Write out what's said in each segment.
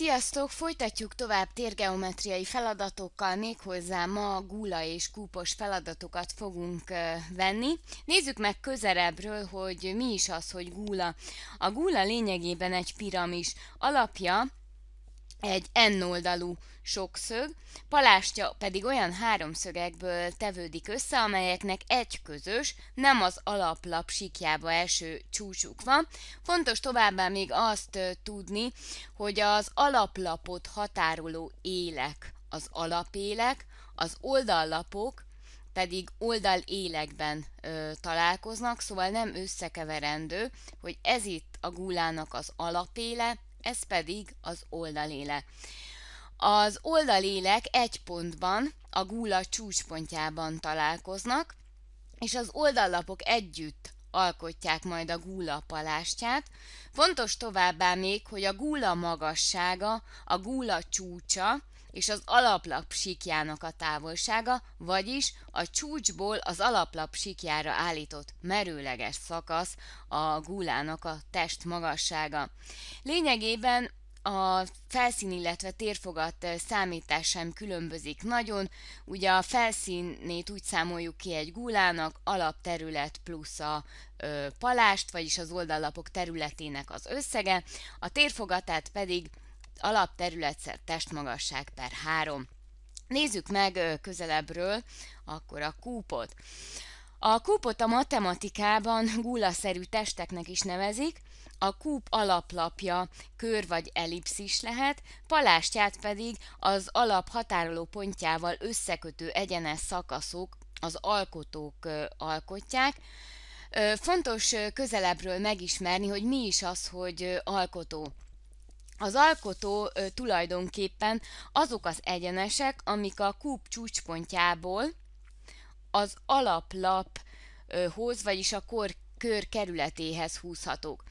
Sziasztok! Folytatjuk tovább térgeometriai feladatokkal, méghozzá ma gula és kúpos feladatokat fogunk venni. Nézzük meg közelebbről, hogy mi is az, hogy gula. A gula lényegében egy piramis. Alapja egy n oldalú sokszög, palástja pedig olyan háromszögekből tevődik össze, amelyeknek egy közös, nem az alaplap síkjába eső csúcsuk van. Fontos továbbá még azt tudni, hogy az alaplapot határoló élek az alapélek, az oldallapok pedig oldalélekben ö, találkoznak, szóval nem összekeverendő, hogy ez itt a gulának az alapéle, ez pedig az oldaléle. Az oldalélek egy pontban, a gúla csúcspontjában találkoznak, és az oldallapok együtt alkotják majd a gula palástját. Fontos továbbá még, hogy a gúla magassága, a gúla csúcsa és az alaplap síkjának a távolsága, vagyis a csúcsból az alaplap síkjára állított merőleges szakasz a gulának a test magassága. Lényegében a felszín, illetve térfogat eh, számítás sem különbözik nagyon. Ugye a felszínét úgy számoljuk ki egy gulának, alapterület plusz a ö, palást, vagyis az oldallapok területének az összege, a térfogatát pedig alapterületszer testmagasság per 3. Nézzük meg közelebbről akkor a kúpot. A kúpot a matematikában gulaszerű testeknek is nevezik, a kúp alaplapja kör vagy ellipszis lehet, palástját pedig az alap határoló pontjával összekötő egyenes szakaszok az alkotók alkotják. Fontos közelebbről megismerni, hogy mi is az, hogy alkotó. Az alkotó ö, tulajdonképpen azok az egyenesek, amik a kúp csúcspontjából az alaplaphoz, vagyis a kor, kör kerületéhez húzhatók.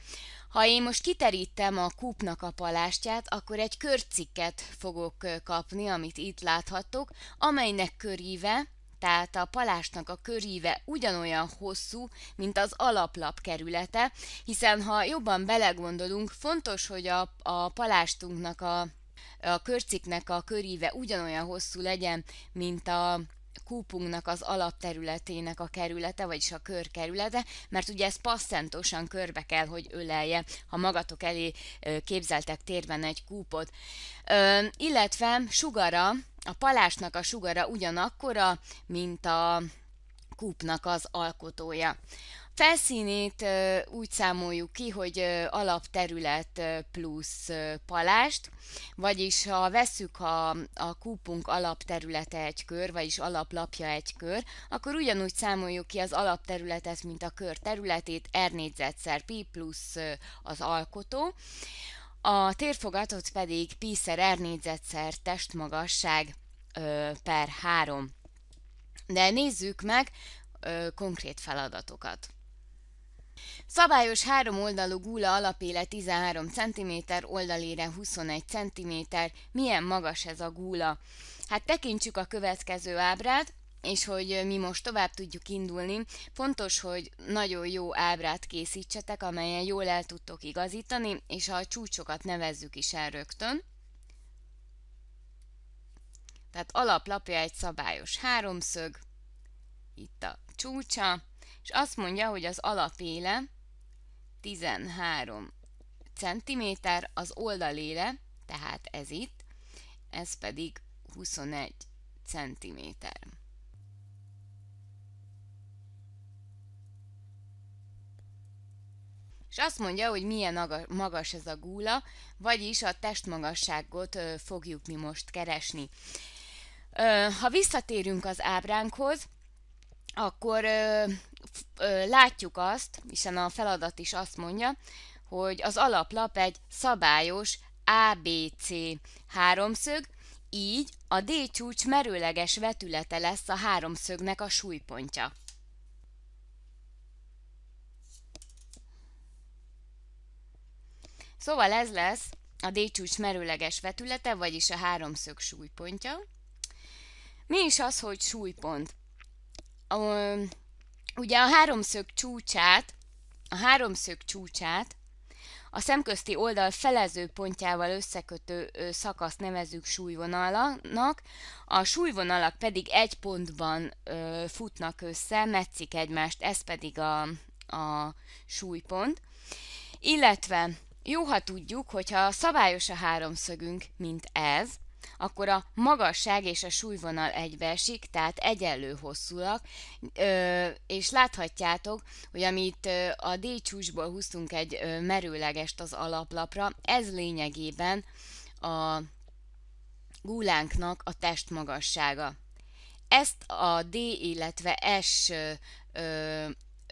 Ha én most kiterítem a kúpnak a palástját, akkor egy körcikket fogok kapni, amit itt láthatok, amelynek köríve tehát a palásnak a köríve ugyanolyan hosszú, mint az alaplap kerülete, hiszen ha jobban belegondolunk, fontos, hogy a, a palástunknak a a körciknek a köríve ugyanolyan hosszú legyen, mint a kúpunknak az alapterületének a kerülete, vagyis a körkerülete, mert ugye ez passzentosan körbe kell, hogy ölelje, ha magatok elé képzeltek térben egy kúpot. illetve sugara, a palásnak a sugara ugyanakkora, mint a kúpnak az alkotója. Felszínét úgy számoljuk ki, hogy alapterület plusz palást, vagyis ha veszük a, a kúpunk alapterülete egy kör, vagyis alaplapja egy kör, akkor ugyanúgy számoljuk ki az alapterületet, mint a kör területét, R négyzetszer pi plusz az alkotó, a térfogatot pedig pi szer R négyzetszer testmagasság per 3. De nézzük meg konkrét feladatokat. Szabályos három oldalú gula alapéle 13 cm, oldalére 21 cm. Milyen magas ez a gula? Hát tekintsük a következő ábrát, és hogy mi most tovább tudjuk indulni, fontos, hogy nagyon jó ábrát készítsetek, amelyen jól el tudtok igazítani, és a csúcsokat nevezzük is el rögtön. Tehát alaplapja egy szabályos háromszög, itt a csúcsa, és azt mondja, hogy az alapéle 13 cm az oldaléle, tehát ez itt, ez pedig 21 cm. És azt mondja, hogy milyen magas ez a gúla, vagyis a testmagasságot fogjuk mi most keresni. Ha visszatérünk az ábránkhoz, akkor látjuk azt, hiszen a feladat is azt mondja, hogy az alaplap egy szabályos ABC háromszög, így a D csúcs merőleges vetülete lesz a háromszögnek a súlypontja. Szóval ez lesz a D csúcs merőleges vetülete, vagyis a háromszög súlypontja. Mi is az, hogy súlypont? Ugye a háromszög csúcsát, a háromszög csúcsát a szemközti oldal felező pontjával összekötő szakaszt nevezzük súlyvonalnak, a súlyvonalak pedig egy pontban ö, futnak össze, metszik egymást, ez pedig a, a súlypont. Illetve jó, ha tudjuk, hogyha szabályos a háromszögünk, mint ez, akkor a magasság és a súlyvonal egybeesik, tehát egyenlő hosszúak, és láthatjátok, hogy amit a D-csúcsból húztunk egy merőlegest az alaplapra, ez lényegében a gulánknak a testmagassága. Ezt a D, illetve S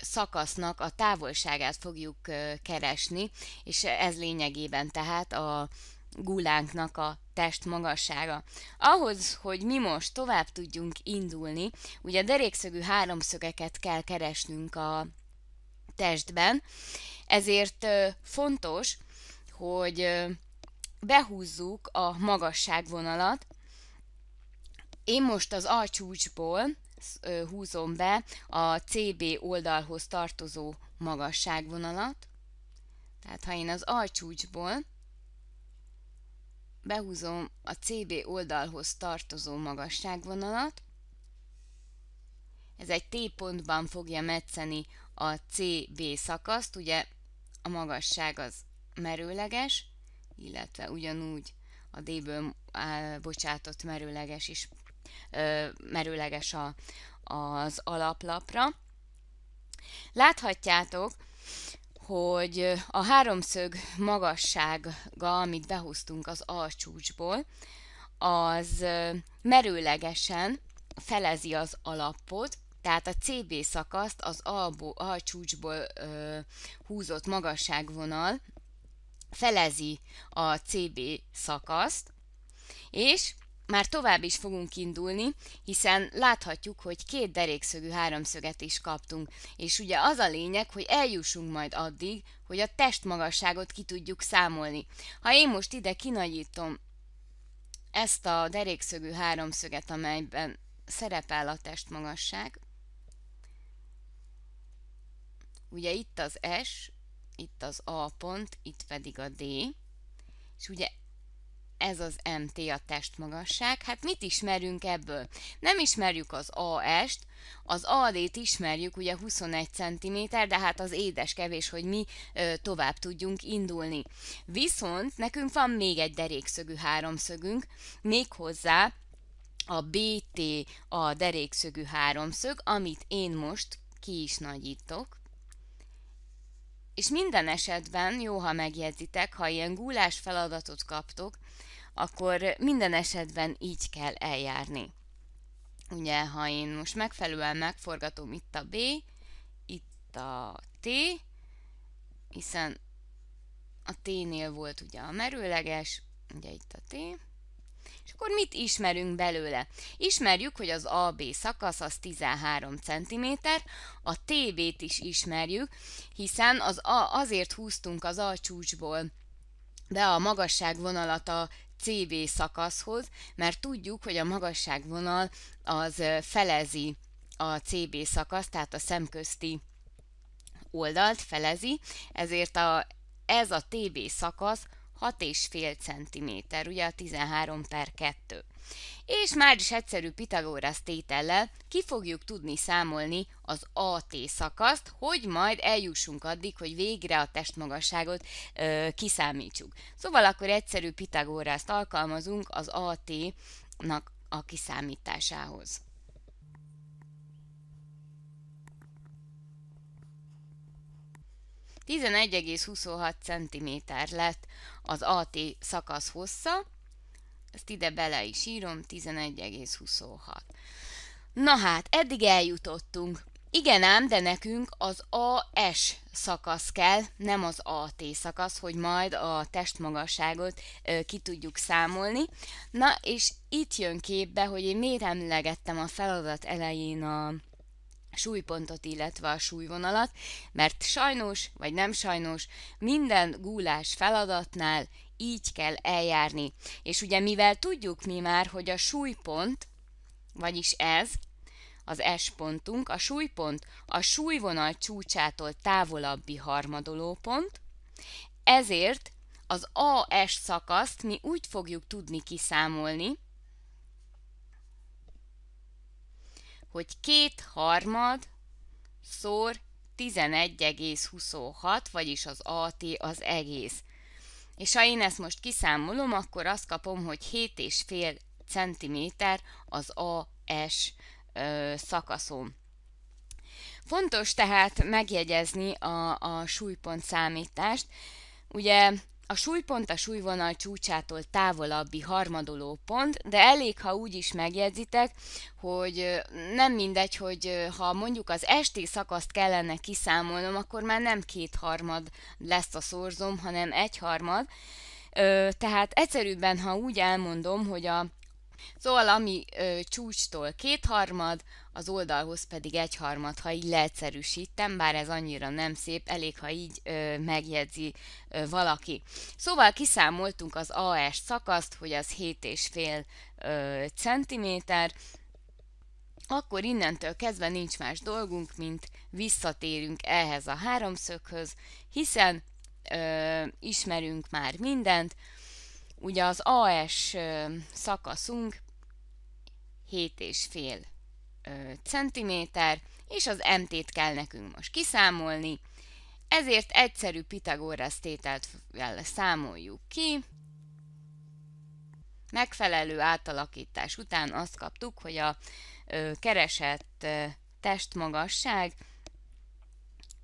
szakasznak a távolságát fogjuk keresni, és ez lényegében tehát a gulánknak a test magassága. Ahhoz, hogy mi most tovább tudjunk indulni, ugye derékszögű háromszögeket kell keresnünk a testben, ezért fontos, hogy behúzzuk a magasságvonalat. Én most az A csúcsból húzom be a CB oldalhoz tartozó magasságvonalat. Tehát ha én az A csúcsból behúzom a CB oldalhoz tartozó magasságvonalat, ez egy T-pontban fogja metszeni a CB szakaszt, ugye a magasság az merőleges, illetve ugyanúgy a D-ből bocsátott merőleges is ö, merőleges a, az alaplapra. Láthatjátok, hogy a háromszög magassága, amit behúztunk az alcsúcsból, az merőlegesen felezi az alapot, tehát a CB szakaszt az alból, alcsúcsból ö, húzott magasságvonal felezi a CB szakaszt, és már tovább is fogunk indulni, hiszen láthatjuk, hogy két derékszögű háromszöget is kaptunk, és ugye az a lényeg, hogy eljussunk majd addig, hogy a testmagasságot ki tudjuk számolni. Ha én most ide kinagyítom ezt a derékszögű háromszöget, amelyben szerepel a testmagasság, ugye itt az S, itt az A pont, itt pedig a D, és ugye ez az MT a testmagasság. Hát mit ismerünk ebből? Nem ismerjük az AS-t, az AD-t ismerjük, ugye 21 cm, de hát az édes kevés, hogy mi ö, tovább tudjunk indulni. Viszont nekünk van még egy derékszögű háromszögünk, méghozzá a BT a derékszögű háromszög, amit én most ki is nagyítok, és minden esetben, jó, ha megjegyzitek, ha ilyen gúlás feladatot kaptok, akkor minden esetben így kell eljárni. Ugye, ha én most megfelelően megforgatom itt a B, itt a T, hiszen a T-nél volt ugye a merőleges, ugye itt a T, akkor mit ismerünk belőle? Ismerjük, hogy az AB szakasz az 13 cm, a TB-t is ismerjük, hiszen az a, azért húztunk az A csúcsból be a magasságvonalat a CB szakaszhoz, mert tudjuk, hogy a magasságvonal az felezi a CB szakasz, tehát a szemközti oldalt felezi, ezért a, ez a TB szakasz 6,5 cm, ugye a 13 per 2. És már is egyszerű Pitagórasz tétellel ki fogjuk tudni számolni az AT szakaszt, hogy majd eljussunk addig, hogy végre a testmagasságot ö, kiszámítsuk. Szóval akkor egyszerű Pitagóraszt alkalmazunk az AT-nak a kiszámításához. 11,26 cm lett az AT szakasz hossza, ezt ide bele is írom, 11,26. Na hát, eddig eljutottunk. Igen ám, de nekünk az AS szakasz kell, nem az AT szakasz, hogy majd a testmagasságot ö, ki tudjuk számolni. Na, és itt jön képbe, hogy én miért emlegettem a feladat elején a súlypontot, illetve a súlyvonalat, mert sajnos vagy nem sajnos minden gúlás feladatnál így kell eljárni. És ugye mivel tudjuk mi már, hogy a súlypont, vagyis ez, az S pontunk, a súlypont a súlyvonal csúcsától távolabbi harmadolópont, ezért az AS szakaszt mi úgy fogjuk tudni kiszámolni, hogy két harmad szor 11,26, vagyis az AT az egész. És ha én ezt most kiszámolom, akkor azt kapom, hogy 7,5 cm az AS szakaszom. Fontos tehát megjegyezni a, a súlypont számítást. Ugye a súlypont a súlyvonal csúcsától távolabbi harmadoló pont, de elég, ha úgy is megjegyzitek, hogy nem mindegy, hogy ha mondjuk az esti szakaszt kellene kiszámolnom, akkor már nem kétharmad lesz a szorzom, hanem egyharmad. Tehát egyszerűbben, ha úgy elmondom, hogy a, Szóval, ami csúcstól kétharmad, az oldalhoz pedig egyharmad, ha így leegyszerűsítem, bár ez annyira nem szép, elég, ha így ö, megjegyzi ö, valaki. Szóval kiszámoltunk az AS szakaszt, hogy az 7,5 centiméter, akkor innentől kezdve nincs más dolgunk, mint visszatérünk ehhez a háromszöghöz, hiszen ö, ismerünk már mindent. Ugye az AS szakaszunk 7,5 centiméter, és az MT-t kell nekünk most kiszámolni, ezért egyszerű Pitagoras tételt számoljuk ki. Megfelelő átalakítás után azt kaptuk, hogy a keresett testmagasság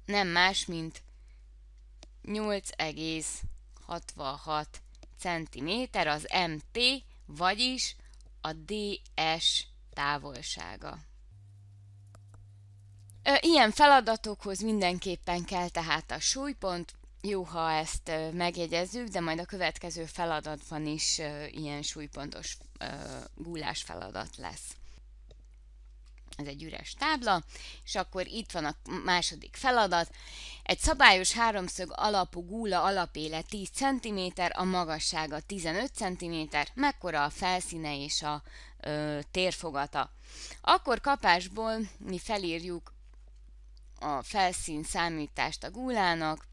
nem más, mint 8,66 cm az MT, vagyis a DS távolsága. Ilyen feladatokhoz mindenképpen kell tehát a súlypont, jó, ha ezt megjegyezzük, de majd a következő feladatban is ilyen súlypontos gúlás feladat lesz. Ez egy üres tábla, és akkor itt van a második feladat. Egy szabályos háromszög alapú gúla alapéle 10 cm, a magassága 15 cm, mekkora a felszíne és a ö, térfogata. Akkor kapásból mi felírjuk a felszín számítást a gulának,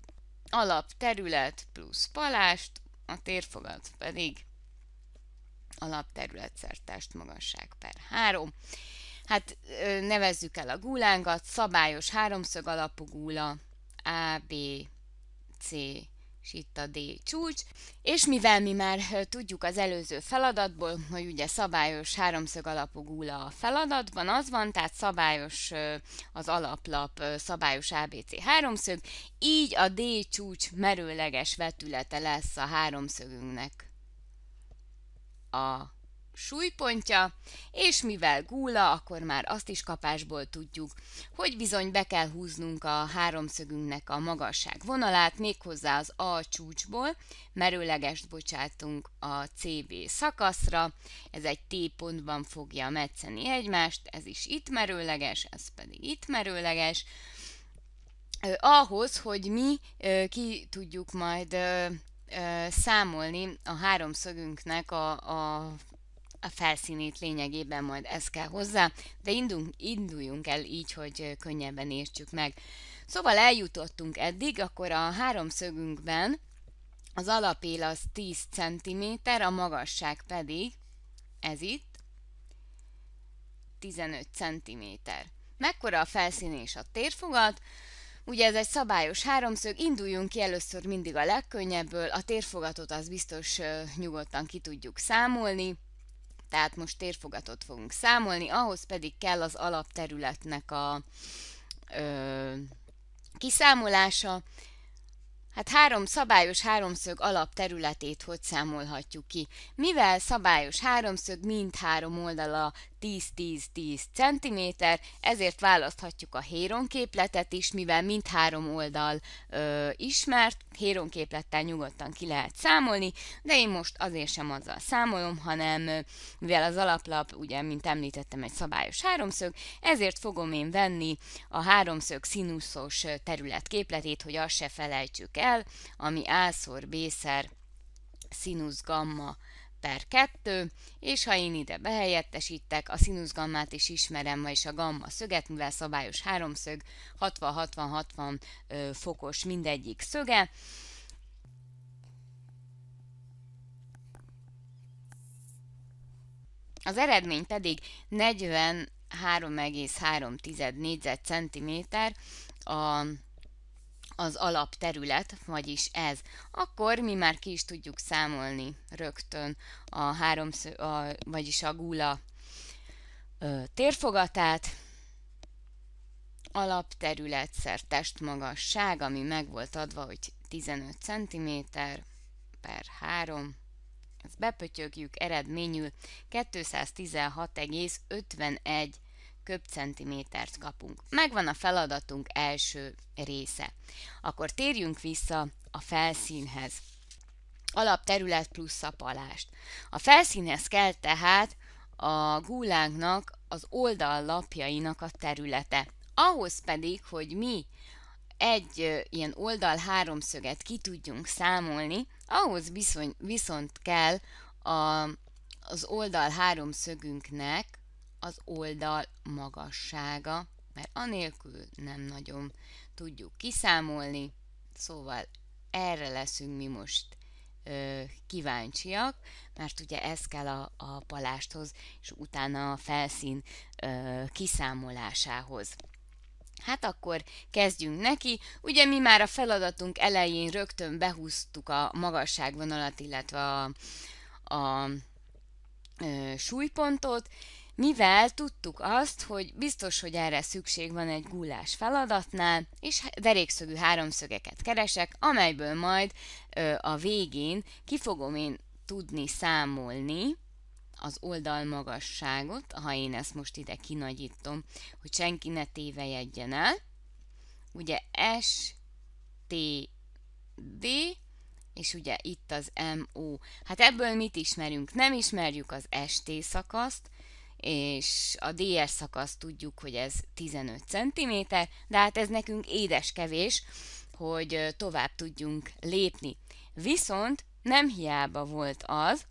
terület plusz palást, a térfogat pedig alapterületszertást magasság per 3. Hát nevezzük el a gulánkat, szabályos háromszög alapú gula A, B, C, és itt a D csúcs, és mivel mi már tudjuk az előző feladatból, hogy ugye szabályos háromszög alapú gula a feladatban, az van, tehát szabályos az alaplap, szabályos ABC háromszög, így a D csúcs merőleges vetülete lesz a háromszögünknek a súlypontja, és mivel gúla, akkor már azt is kapásból tudjuk, hogy bizony be kell húznunk a háromszögünknek a magasság vonalát, méghozzá az A csúcsból, merőlegest bocsátunk a CB szakaszra, ez egy T pontban fogja metszeni egymást, ez is itt merőleges, ez pedig itt merőleges, ahhoz, hogy mi ki tudjuk majd számolni a háromszögünknek a, a a felszínét lényegében majd ez kell hozzá, de induljunk, induljunk el így, hogy könnyebben értsük meg. Szóval eljutottunk eddig, akkor a háromszögünkben az alapél az 10 cm, a magasság pedig, ez itt, 15 cm. Mekkora a felszín és a térfogat? Ugye ez egy szabályos háromszög, induljunk ki először mindig a legkönnyebből, a térfogatot az biztos nyugodtan ki tudjuk számolni, tehát most térfogatot fogunk számolni, ahhoz pedig kell az alapterületnek a ö, kiszámolása. Hát három szabályos háromszög alapterületét hogy számolhatjuk ki? Mivel szabályos háromszög mindhárom oldala 10-10-10 cm, ezért választhatjuk a héronképletet is, mivel mindhárom oldal ö, ismert, héronképlettel nyugodtan ki lehet számolni, de én most azért sem azzal számolom, hanem mivel az alaplap, ugye, mint említettem, egy szabályos háromszög, ezért fogom én venni a háromszög színuszos terület képletét, hogy azt se felejtsük el, ami A-szor, B-szer, színusz, gamma, per 2, és ha én ide behelyettesítek, a színuszgammát is ismerem, vagyis a gamma szöget, mivel szabályos háromszög, 60-60-60 fokos mindegyik szöge, Az eredmény pedig 43,3 négyzetcentiméter a az alapterület, vagyis ez, akkor mi már ki is tudjuk számolni rögtön a háromszög, a, vagyis a gula ö, térfogatát, alapterület szer testmagasság, ami meg volt adva, hogy 15 cm per 3 ezt bepötyögjük, eredményül 216,51 köbcentimétert kapunk. Megvan a feladatunk első része. Akkor térjünk vissza a felszínhez. Alapterület plusz szapalást. A felszínhez kell tehát a gulánknak az oldallapjainak a területe. Ahhoz pedig, hogy mi egy ilyen oldal háromszöget ki tudjunk számolni, ahhoz viszony, viszont kell a, az oldal háromszögünknek az oldal magassága, mert anélkül nem nagyon tudjuk kiszámolni, szóval erre leszünk mi most ö, kíváncsiak, mert ugye ez kell a, a palásthoz, és utána a felszín ö, kiszámolásához. Hát akkor kezdjünk neki. Ugye mi már a feladatunk elején rögtön behúztuk a magasságvonalat, illetve a, a ö, súlypontot, mivel tudtuk azt, hogy biztos, hogy erre szükség van egy gullás feladatnál, és derékszögű háromszögeket keresek, amelyből majd ö, a végén ki fogom én tudni számolni az oldal magasságot, ha én ezt most ide kinagyítom, hogy senki ne tévejedjen el. Ugye S, T, D, és ugye itt az MO. Hát ebből mit ismerünk? Nem ismerjük az ST szakaszt, és a DS szakasz tudjuk, hogy ez 15 cm, de hát ez nekünk édes kevés, hogy tovább tudjunk lépni. Viszont nem hiába volt az,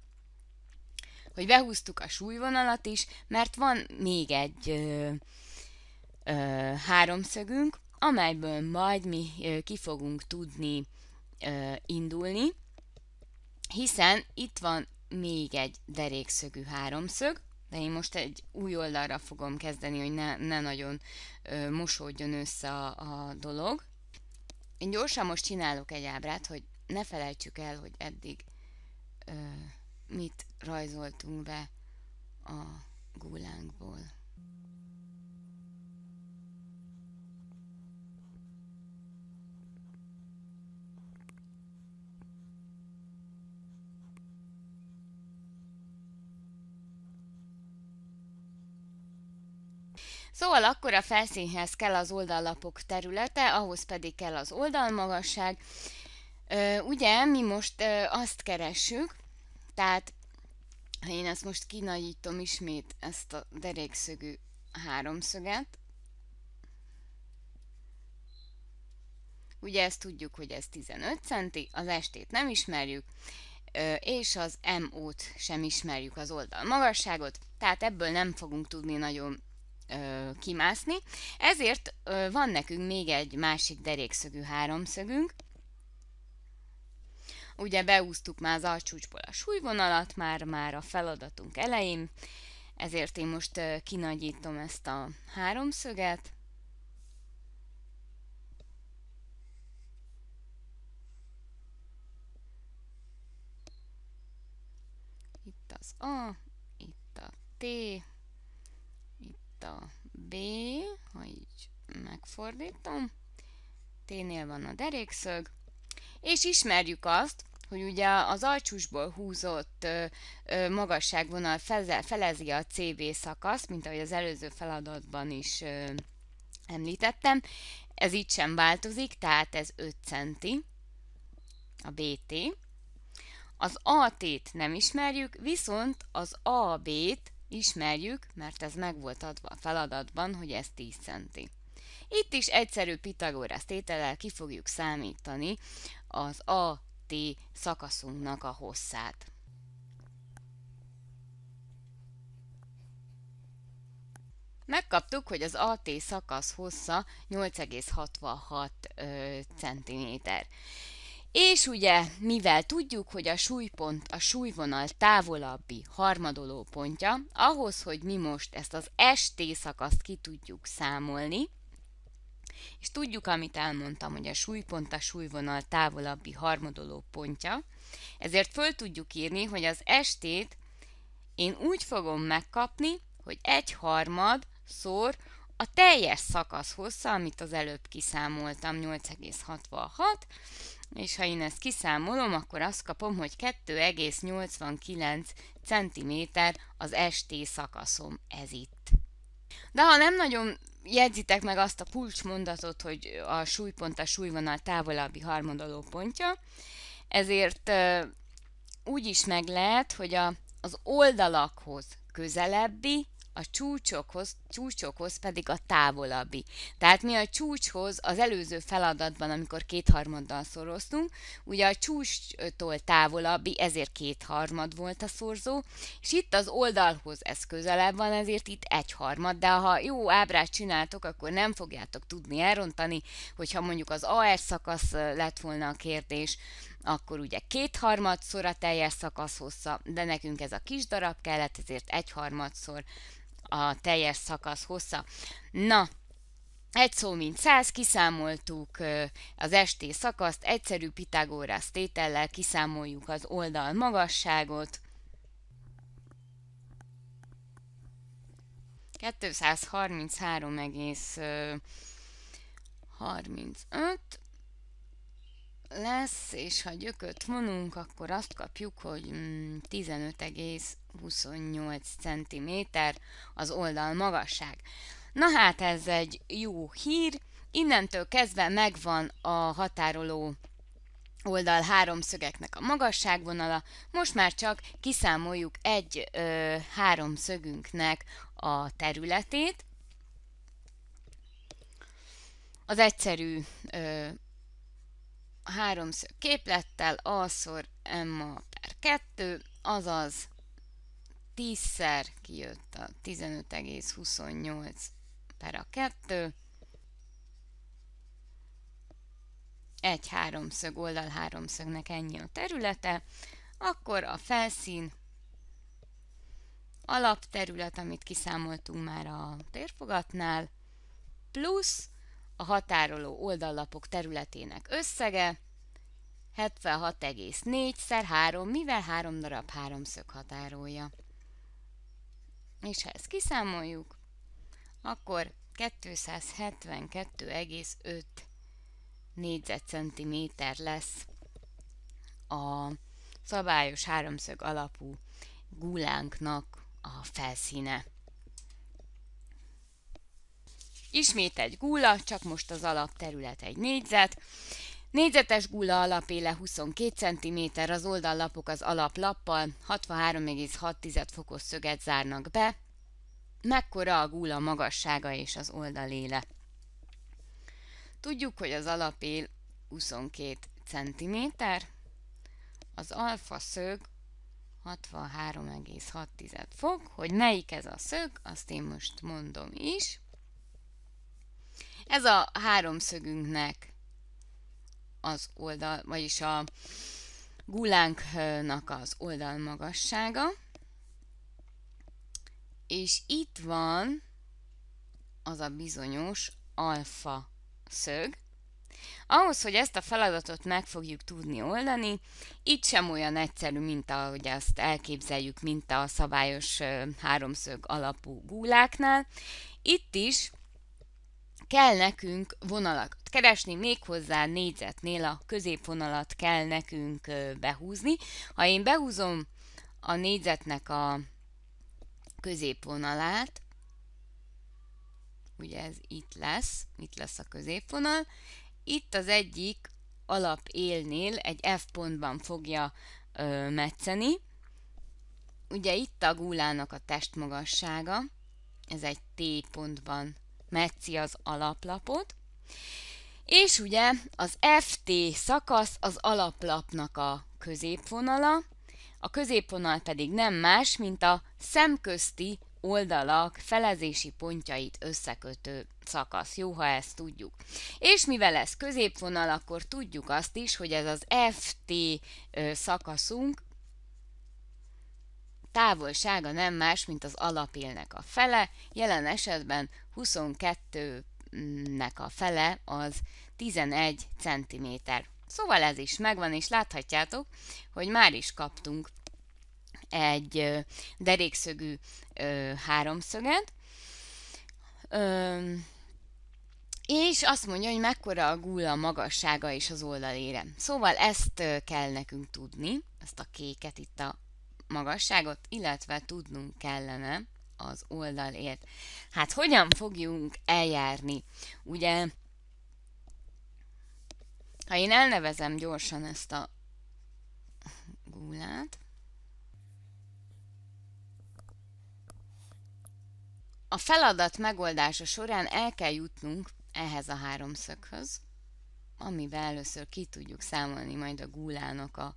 hogy behúztuk a súlyvonalat is, mert van még egy ö, ö, háromszögünk, amelyből majd mi ö, ki fogunk tudni ö, indulni, hiszen itt van még egy derékszögű háromszög, de én most egy új oldalra fogom kezdeni, hogy ne, ne nagyon ö, mosódjon össze a, a dolog. Én gyorsan most csinálok egy ábrát, hogy ne felejtsük el, hogy eddig ö, mit rajzoltunk be a gulánkból. Szóval akkor a felszínhez kell az oldallapok területe, ahhoz pedig kell az oldalmagasság. Ugye mi most azt keressük, tehát ha én ezt most kinagyítom ismét ezt a derékszögű háromszöget, Ugye ezt tudjuk, hogy ez 15 centi, az estét nem ismerjük, és az MO-t sem ismerjük, az oldal magasságot, tehát ebből nem fogunk tudni nagyon kimászni. Ezért van nekünk még egy másik derékszögű háromszögünk. Ugye beúztuk már az alcsúcsból a súlyvonalat, már, már a feladatunk elején, ezért én most kinagyítom ezt a háromszöget, itt az A, itt a T, itt a B, ha így megfordítom, T-nél van a derékszög, és ismerjük azt, hogy ugye az alcsúsból húzott magasságvonal felezi a CV szakaszt, mint ahogy az előző feladatban is említettem. Ez itt sem változik, tehát ez 5 centi, a BT. Az AT-t nem ismerjük, viszont az AB-t Ismerjük, mert ez meg volt adva a feladatban, hogy ez 10 centi. Itt is egyszerű Pitagorász tétellel ki fogjuk számítani az AT szakaszunknak a hosszát. Megkaptuk, hogy az AT szakasz hossza 8,66 cm. És ugye, mivel tudjuk, hogy a súlypont a súlyvonal távolabbi harmadoló pontja, ahhoz, hogy mi most ezt az ST szakaszt ki tudjuk számolni, és tudjuk, amit elmondtam, hogy a súlypont a súlyvonal távolabbi harmadoló pontja, ezért föl tudjuk írni, hogy az estét én úgy fogom megkapni, hogy egy harmad szor a teljes szakasz hossza, amit az előbb kiszámoltam, 8,66, és ha én ezt kiszámolom, akkor azt kapom, hogy 2,89 cm az ST szakaszom ez itt. De ha nem nagyon jegyzitek meg azt a kulcsmondatot, hogy a súlypont a súlyvonal távolabbi harmadaló pontja, ezért úgy is meg lehet, hogy a, az oldalakhoz közelebbi a csúcsokhoz, csúcsokhoz pedig a távolabbi. Tehát mi a csúcshoz az előző feladatban, amikor kétharmaddal szoroztunk, ugye a csúcstól távolabbi, ezért kétharmad volt a szorzó, és itt az oldalhoz ez közelebb van, ezért itt egyharmad, de ha jó ábrát csináltok, akkor nem fogjátok tudni elrontani, hogyha mondjuk az AR szakasz lett volna a kérdés, akkor ugye kétharmadszor a teljes szakasz hossza, de nekünk ez a kis darab kellett, ezért egyharmadszor a teljes szakasz hossza. Na, egy szó mint száz, kiszámoltuk az ST szakaszt, egyszerű Pitagórász tétellel kiszámoljuk az oldal magasságot, 233,35 lesz, és ha gyököt vonunk, akkor azt kapjuk, hogy 15,28 mm, cm az oldal magasság. Na hát ez egy jó hír, innentől kezdve megvan a határoló oldal háromszögeknek a magasságvonala, most már csak kiszámoljuk egy ö, háromszögünknek a területét. Az egyszerű ö, háromszög képlettel a szor Emma per 2, azaz 10-szer kijött a 15,28 per a 2, egy háromszög, oldal háromszögnek ennyi a területe, akkor a felszín alapterület, amit kiszámoltunk már a térfogatnál, plusz a határoló oldallapok területének összege 76,4 szer 3, mivel 3 darab háromszög határolja. És ha ezt kiszámoljuk, akkor 272,5 négyzetcentiméter lesz a szabályos háromszög alapú gulánknak a felszíne. Ismét egy gula, csak most az alapterület egy négyzet. Négyzetes gula alapéle 22 cm, az oldallapok az alaplappal 63,6 fokos szöget zárnak be. Mekkora a gula magassága és az oldaléle? Tudjuk, hogy az alapél 22 cm, az alfa szög 63,6 fok, hogy melyik ez a szög, azt én most mondom is. Ez a háromszögünknek az oldal, vagyis a gulánknak az oldalmagassága. És itt van az a bizonyos alfa szög. Ahhoz, hogy ezt a feladatot meg fogjuk tudni oldani, itt sem olyan egyszerű, mint ahogy azt elképzeljük, mint a szabályos háromszög alapú gúláknál. Itt is kell nekünk vonalak keresni, méghozzá négyzetnél a középvonalat kell nekünk behúzni. Ha én behúzom a négyzetnek a középvonalát, ugye ez itt lesz, itt lesz a középvonal, itt az egyik alap élnél egy F pontban fogja ö, metszeni. Ugye itt a gúlának a testmagassága, ez egy T pontban metszi az alaplapot, és ugye az FT szakasz az alaplapnak a középvonala, a középvonal pedig nem más, mint a szemközti oldalak felezési pontjait összekötő szakasz. Jó, ha ezt tudjuk. És mivel ez középvonal, akkor tudjuk azt is, hogy ez az FT szakaszunk távolsága nem más, mint az alapélnek a fele, jelen esetben 22-nek a fele az 11 cm. Szóval ez is megvan, és láthatjátok, hogy már is kaptunk egy derékszögű háromszöget, és azt mondja, hogy mekkora a gula magassága és az oldalére. Szóval ezt kell nekünk tudni, ezt a kéket itt a magasságot, illetve tudnunk kellene az oldalért. Hát hogyan fogjunk eljárni? Ugye, ha én elnevezem gyorsan ezt a gulát, A feladat megoldása során el kell jutnunk ehhez a háromszöghöz, amivel először ki tudjuk számolni majd a gulának a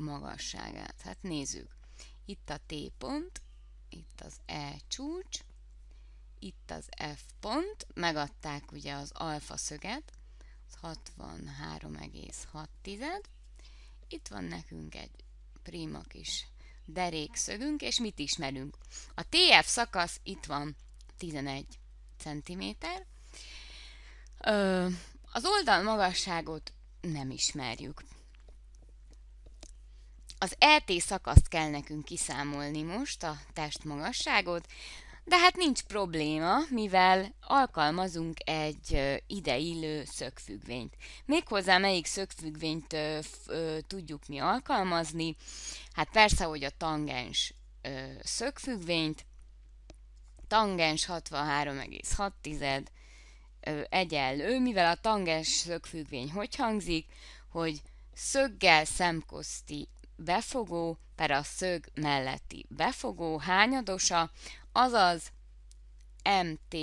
magasságát. Hát nézzük. Itt a T pont, itt az E csúcs, itt az F pont, megadták ugye az alfa szöget, az 63,6. Itt van nekünk egy prima kis derékszögünk, és mit ismerünk? A TF szakasz itt van 11 cm. az oldal magasságot nem ismerjük. Az LT e szakaszt kell nekünk kiszámolni most, a testmagasságot, de hát nincs probléma, mivel alkalmazunk egy ideillő szögfüggvényt. Méghozzá melyik szögfüggvényt ö, ö, tudjuk mi alkalmazni? Hát persze, hogy a tangens ö, szögfüggvényt, tangens 63,6 egyenlő, mivel a tangens szögfüggvény hogy hangzik, hogy szöggel szemközti befogó per a szög melletti befogó hányadosa, azaz mt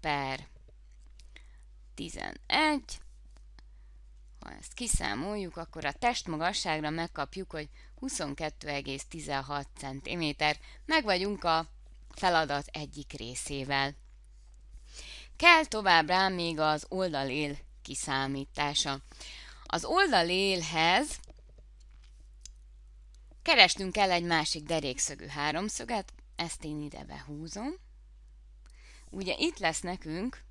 per 11. Ha ezt kiszámoljuk, akkor a testmagasságra megkapjuk, hogy 22,16 cm. Meg vagyunk a feladat egyik részével. Kell továbbra még az oldalél kiszámítása. Az oldalélhez Kerestünk el egy másik derékszögű háromszöget, ezt én ide behúzom. Ugye itt lesz nekünk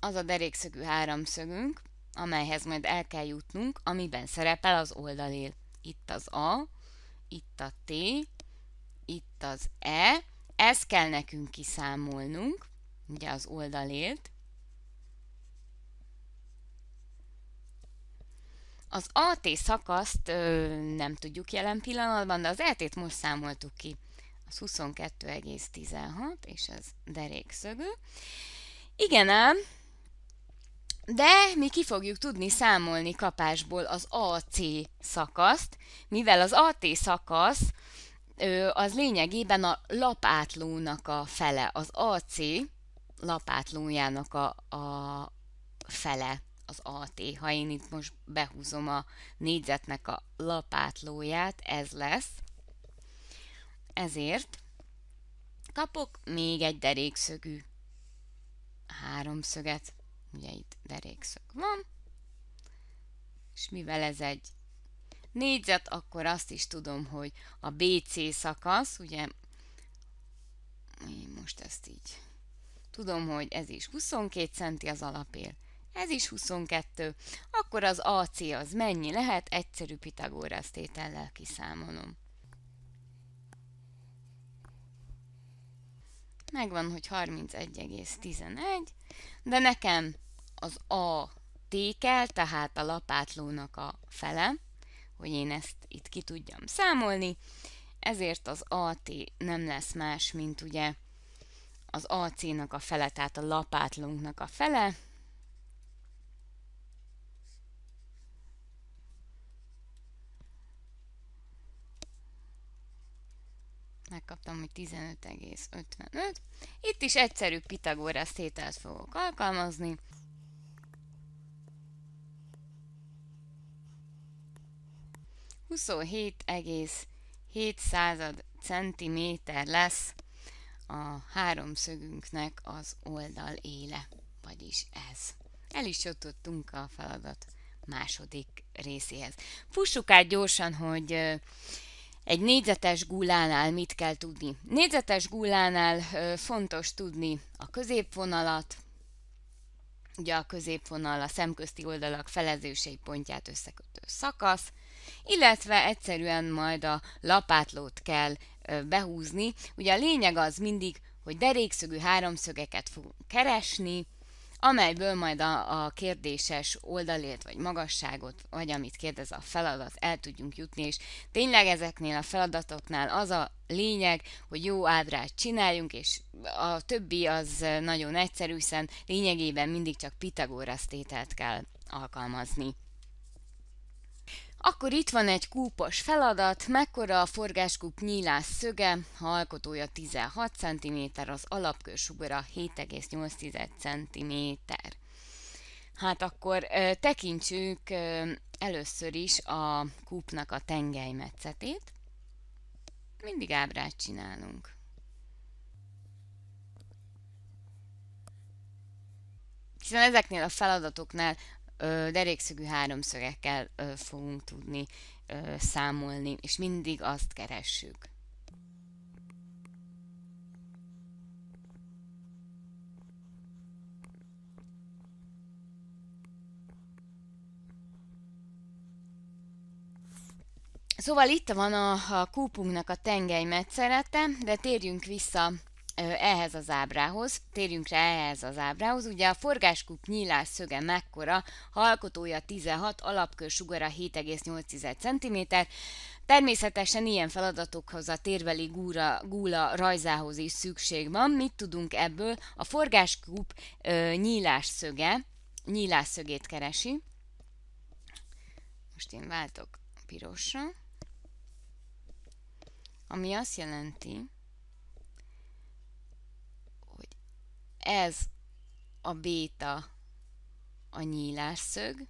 az a derékszögű háromszögünk, amelyhez majd el kell jutnunk, amiben szerepel az oldalél. Itt az A, itt a T, itt az E, ezt kell nekünk kiszámolnunk, ugye az oldalélt, Az AT szakaszt ö, nem tudjuk jelen pillanatban, de az lt e t most számoltuk ki. Az 22,16, és az derékszögű. Igen ám, de mi ki fogjuk tudni számolni kapásból az AC szakaszt, mivel az AT szakasz az lényegében a lapátlónak a fele, az AC lapátlójának a, a fele az AT. Ha én itt most behúzom a négyzetnek a lapátlóját, ez lesz. Ezért kapok még egy derékszögű háromszöget. Ugye itt derékszög van. És mivel ez egy négyzet, akkor azt is tudom, hogy a BC szakasz, ugye én most ezt így tudom, hogy ez is 22 centi az alapél, ez is 22. Akkor az AC az mennyi lehet? Egyszerű Pitagórasz tétellel kiszámolom. Megvan, hogy 31,11, de nekem az A tékel, tehát a lapátlónak a fele, hogy én ezt itt ki tudjam számolni, ezért az AT nem lesz más, mint ugye az AC-nak a fele, tehát a lapátlónknak a fele, megkaptam, hogy 15,55. Itt is egyszerű Pitagoras tételt fogok alkalmazni. egész 7 század centiméter lesz a háromszögünknek az oldal éle, vagyis ez. El is jutottunk a feladat második részéhez. Fussuk át gyorsan, hogy egy négyzetes gullánál mit kell tudni? Négyzetes gullánál fontos tudni a középvonalat, ugye a középvonal a szemközti oldalak felezőség pontját összekötő szakasz, illetve egyszerűen majd a lapátlót kell behúzni. Ugye a lényeg az mindig, hogy derékszögű háromszögeket fogunk keresni, amelyből majd a, a kérdéses oldalét, vagy magasságot, vagy amit kérdez a feladat, el tudjunk jutni, és tényleg ezeknél a feladatoknál az a lényeg, hogy jó ábrát csináljunk, és a többi az nagyon egyszerű, hiszen lényegében mindig csak Pitagoras tételt kell alkalmazni. Akkor itt van egy kúpos feladat, mekkora a forgáskúp nyílás szöge, ha alkotója 16 cm, az alapkörsugora 7,8 cm. Hát akkor ö, tekintsük ö, először is a kúpnak a tengelymetszetét. Mindig ábrát csinálunk. Hiszen ezeknél a feladatoknál derékszögű háromszögekkel fogunk tudni számolni, és mindig azt keressük. Szóval itt van a, a kúpunknak a tengely metszerete, de térjünk vissza ehhez az ábrához, térjünk rá ehhez az ábrához, ugye a forgáskúp nyílás szöge mekkora, alkotója 16, alapkör sugara 7,8 cm, Természetesen ilyen feladatokhoz a térbeli gúra, gúla rajzához is szükség van. Mit tudunk ebből? A forgáskúp nyílás szöge, nyílás szögét keresi. Most én váltok pirosra, ami azt jelenti, Ez a béta a nyílásszög,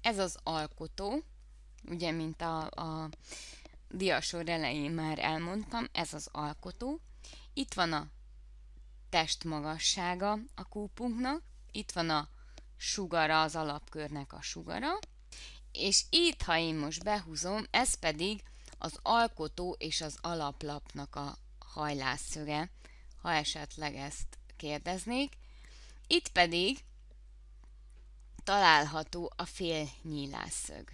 ez az alkotó, ugye, mint a, a diasor elején már elmondtam, ez az alkotó. Itt van a testmagassága a kúpunknak, itt van a sugara, az alapkörnek a sugara, és itt, ha én most behúzom, ez pedig az alkotó és az alaplapnak a hajlásszöge, ha esetleg ezt kérdeznék. Itt pedig található a félnyílásszög.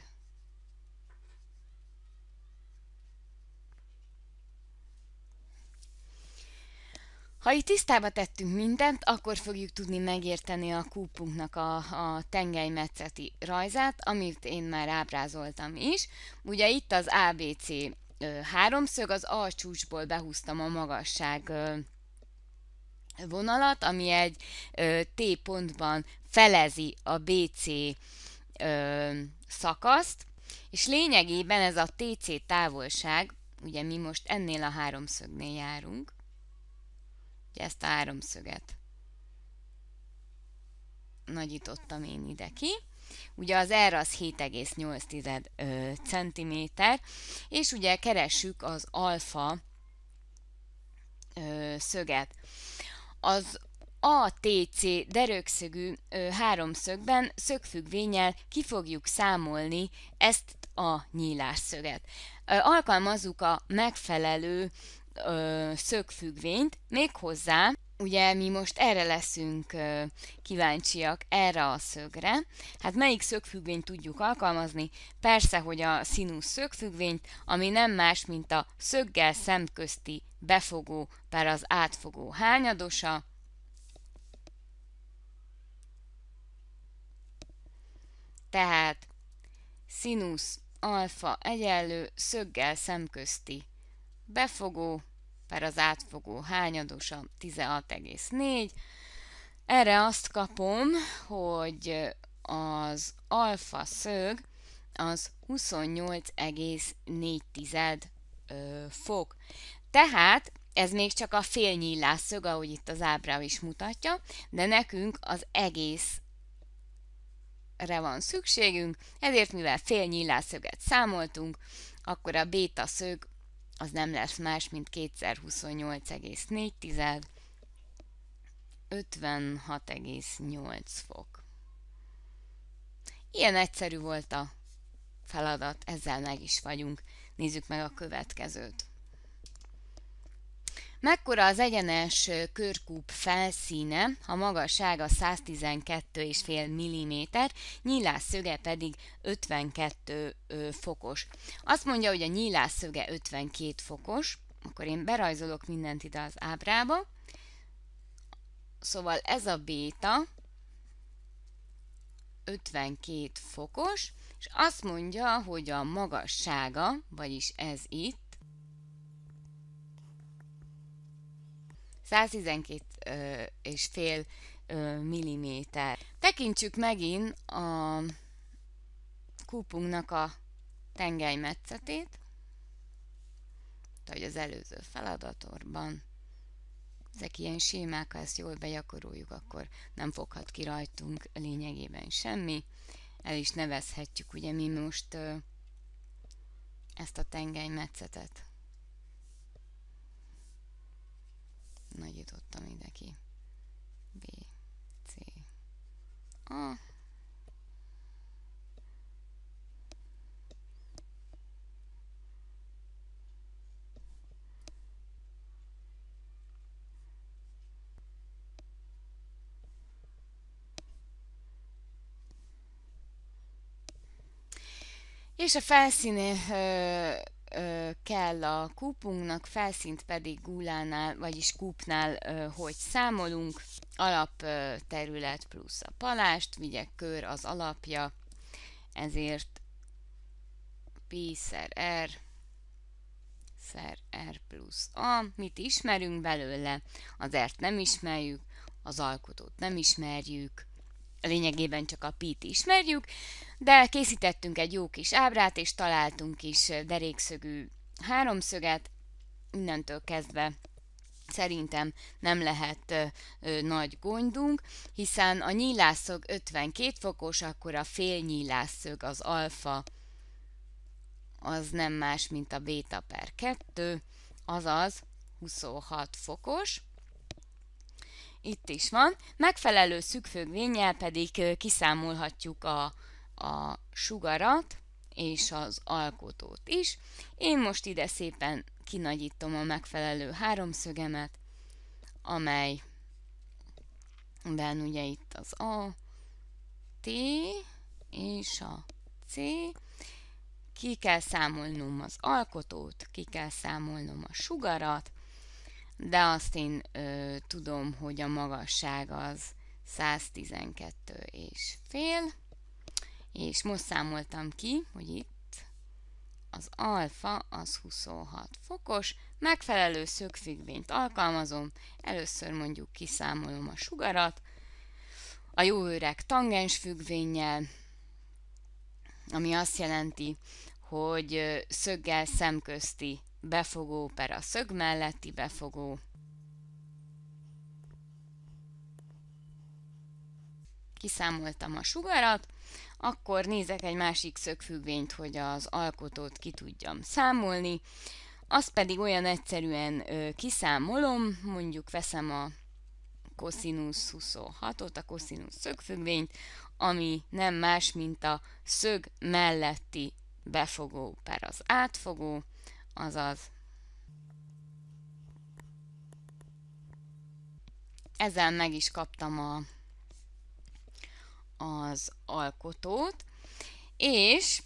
Ha itt tisztába tettünk mindent, akkor fogjuk tudni megérteni a kúpunknak a, a tengelymetszeti rajzát, amit én már ábrázoltam is. Ugye itt az ABC háromszög, az A csúcsból behúztam a magasság vonalat, ami egy T pontban felezi a BC szakaszt, és lényegében ez a TC távolság, ugye mi most ennél a háromszögnél járunk, Ugye ezt a háromszöget nagyítottam én ide ki. Ugye az R az 7,8 cm, és ugye keressük az alfa szöget. Az ATC derökszögű háromszögben szögfüggvényel ki fogjuk számolni ezt a nyílásszöget. alkalmazzuk a megfelelő ö, szögfüggvényt, méghozzá, ugye mi most erre leszünk ö, kíváncsiak, erre a szögre. Hát melyik szögfüggvényt tudjuk alkalmazni? Persze, hogy a színusz szögfüggvényt, ami nem más, mint a szöggel szemközti befogó per az átfogó hányadosa, Tehát színusz alfa egyenlő szöggel szemközti befogó per az átfogó hányadosa 16,4. Erre azt kapom, hogy az alfa szög az 28,4 fok. Tehát ez még csak a félnyílás szög, ahogy itt az ábra is mutatja, de nekünk az egész re van szükségünk, ezért mivel félnyílás szöget számoltunk, akkor a béta szög az nem lesz más, mint 228,4 56,8 fok. Ilyen egyszerű volt a feladat, ezzel meg is vagyunk. Nézzük meg a következőt. Mekkora az egyenes körkúp felszíne, a magassága 112,5 mm, nyílás szöge pedig 52 fokos. Azt mondja, hogy a nyílás szöge 52 fokos, akkor én berajzolok mindent ide az ábrába. Szóval ez a béta 52 fokos, és azt mondja, hogy a magassága, vagyis ez itt, 112 ö, és fél milliméter. Tekintsük megint a kúpunknak a tengelymetszetét, ahogy az előző feladatorban. Ezek ilyen sémák, ha ezt jól begyakoroljuk, akkor nem foghat ki rajtunk lényegében semmi. El is nevezhetjük ugye mi most ezt a tengelymetszetet. nagyítottam ide ki. B, C, A. És a felszíni ö, kell a kúpunknak, felszínt pedig gulánál, vagyis kúpnál, ö, hogy számolunk, alapterület plusz a palást, ugye kör az alapja, ezért P szer r szer r plusz a, mit ismerünk belőle, az r-t nem ismerjük, az alkotót nem ismerjük, lényegében csak a pit ismerjük, de készítettünk egy jó kis ábrát, és találtunk is derékszögű háromszöget, innentől kezdve szerintem nem lehet ö, ö, nagy gondunk, hiszen a nyílásszög 52 fokos, akkor a fél nyílásszög, az alfa, az nem más, mint a beta per 2, azaz 26 fokos, itt is van, megfelelő szükfüggvénnyel pedig kiszámolhatjuk a, a sugarat és az alkotót is. Én most ide szépen kinagyítom a megfelelő háromszögemet, amely ugye itt az A, T és a C. Ki kell számolnom az alkotót, ki kell számolnom a sugarat, de azt én ö, tudom, hogy a magasság az 112 és fél, és most számoltam ki, hogy itt az alfa az 26 fokos, megfelelő szögfüggvényt alkalmazom, először mondjuk kiszámolom a sugarat, a jó öreg tangens függvénnyel, ami azt jelenti, hogy szöggel szemközti befogó per a szög melletti befogó, kiszámoltam a sugarat, akkor nézek egy másik szögfüggvényt, hogy az alkotót ki tudjam számolni, azt pedig olyan egyszerűen ö, kiszámolom, mondjuk veszem a koszinusz 26-ot, a koszinusz szögfüggvényt, ami nem más, mint a szög melletti befogó per az átfogó, Azaz. Ezzel meg is kaptam a, az alkotót, és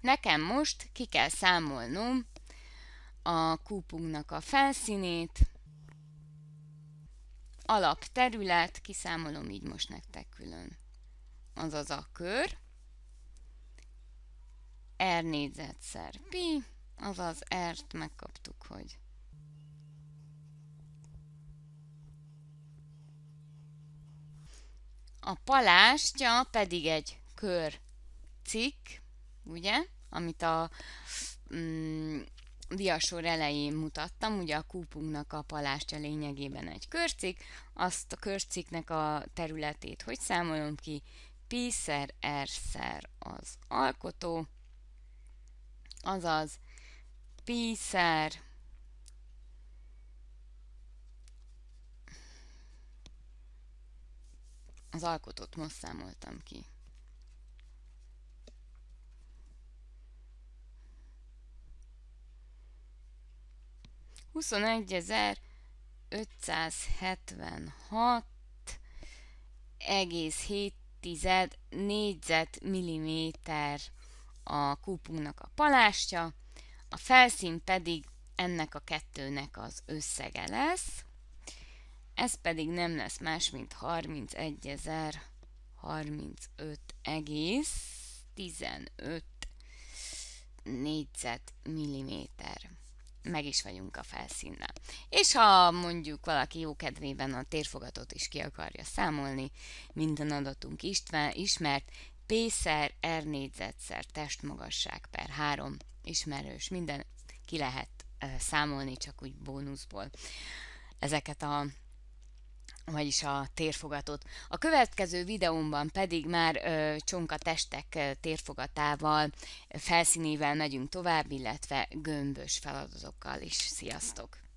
nekem most ki kell számolnom a kúpunknak a felszínét, alapterület, kiszámolom így most nektek külön. Azaz a kör, R négyzetszer pi, Azaz R-t megkaptuk, hogy A palástja pedig egy kör cikk, ugye, amit a mm, diasor elején mutattam, ugye a kúpunknak a palástja lényegében egy körcik, azt a körciknek a területét hogy számolom ki? Pi szer R szer az alkotó, azaz píszer. Az alkotót most számoltam ki. Huszonegy 576 1,7 négyzetmilliméter a kúpunknak a palástja, a felszín pedig ennek a kettőnek az összege lesz, ez pedig nem lesz más, mint 31.035 egész 15 négyzetmilliméter. Meg is vagyunk a felszínnel. És ha mondjuk valaki jó kedvében a térfogatot is ki akarja számolni, minden adatunk istván, ismert, P-szer R négyzetszer testmagasság per 3 ismerős, minden ki lehet számolni csak úgy bónuszból ezeket a vagyis a térfogatot. A következő videómban pedig már ö, csonka testek térfogatával, felszínével megyünk tovább, illetve gömbös feladatokkal is. Sziasztok!